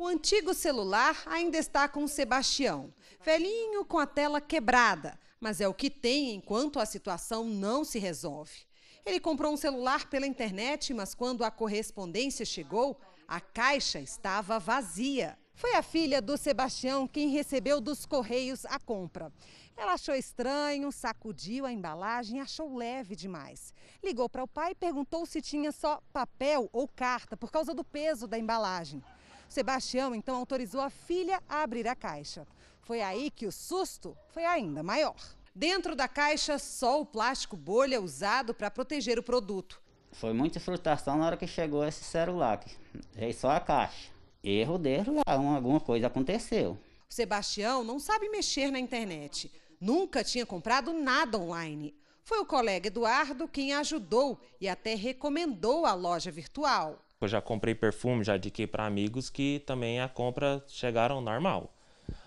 O antigo celular ainda está com Sebastião, velhinho com a tela quebrada, mas é o que tem enquanto a situação não se resolve. Ele comprou um celular pela internet, mas quando a correspondência chegou, a caixa estava vazia. Foi a filha do Sebastião quem recebeu dos correios a compra. Ela achou estranho, sacudiu a embalagem, achou leve demais. Ligou para o pai e perguntou se tinha só papel ou carta por causa do peso da embalagem. Sebastião então autorizou a filha a abrir a caixa. Foi aí que o susto foi ainda maior. Dentro da caixa, só o plástico bolha usado para proteger o produto. Foi muita frustração na hora que chegou esse celular. Aqui. É só a caixa. Erro dele lá, alguma coisa aconteceu. O Sebastião não sabe mexer na internet. Nunca tinha comprado nada online. Foi o colega Eduardo quem ajudou e até recomendou a loja virtual. Eu já comprei perfume, já indiquei para amigos que também a compra chegaram normal.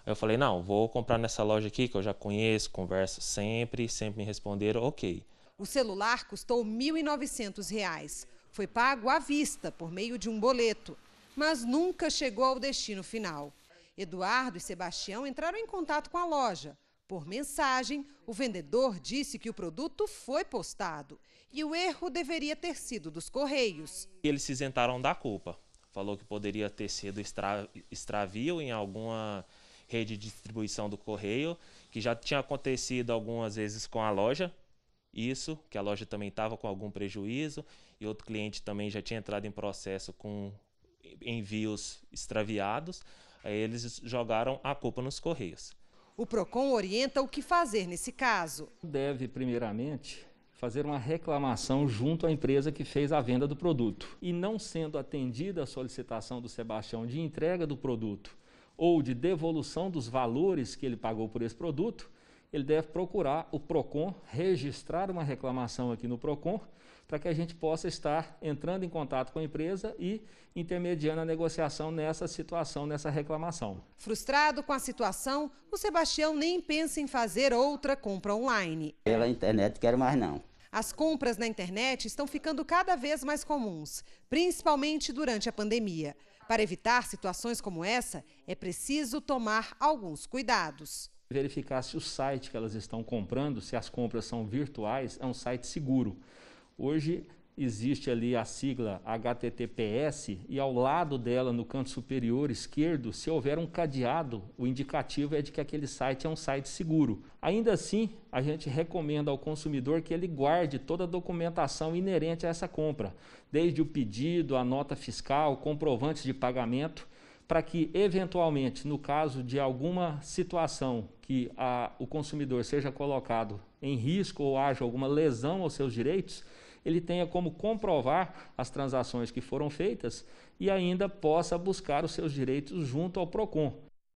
Eu falei, não, vou comprar nessa loja aqui que eu já conheço, converso sempre, sempre me responderam, ok. O celular custou R$ 1.900. Foi pago à vista, por meio de um boleto, mas nunca chegou ao destino final. Eduardo e Sebastião entraram em contato com a loja, por mensagem, o vendedor disse que o produto foi postado e o erro deveria ter sido dos Correios. Eles se isentaram da culpa. Falou que poderia ter sido extra, extravio em alguma rede de distribuição do correio, que já tinha acontecido algumas vezes com a loja. Isso, que a loja também estava com algum prejuízo e outro cliente também já tinha entrado em processo com envios extraviados. Aí eles jogaram a culpa nos correios. O PROCON orienta o que fazer nesse caso. Deve, primeiramente, fazer uma reclamação junto à empresa que fez a venda do produto. E não sendo atendida a solicitação do Sebastião de entrega do produto ou de devolução dos valores que ele pagou por esse produto, ele deve procurar o PROCON, registrar uma reclamação aqui no PROCON, para que a gente possa estar entrando em contato com a empresa e intermediando a negociação nessa situação, nessa reclamação. Frustrado com a situação, o Sebastião nem pensa em fazer outra compra online. Pela internet quero mais não. As compras na internet estão ficando cada vez mais comuns, principalmente durante a pandemia. Para evitar situações como essa, é preciso tomar alguns cuidados verificar se o site que elas estão comprando, se as compras são virtuais, é um site seguro. Hoje existe ali a sigla HTTPS e ao lado dela, no canto superior esquerdo, se houver um cadeado, o indicativo é de que aquele site é um site seguro. Ainda assim, a gente recomenda ao consumidor que ele guarde toda a documentação inerente a essa compra, desde o pedido, a nota fiscal, comprovantes de pagamento para que, eventualmente, no caso de alguma situação que a, o consumidor seja colocado em risco ou haja alguma lesão aos seus direitos, ele tenha como comprovar as transações que foram feitas e ainda possa buscar os seus direitos junto ao PROCON.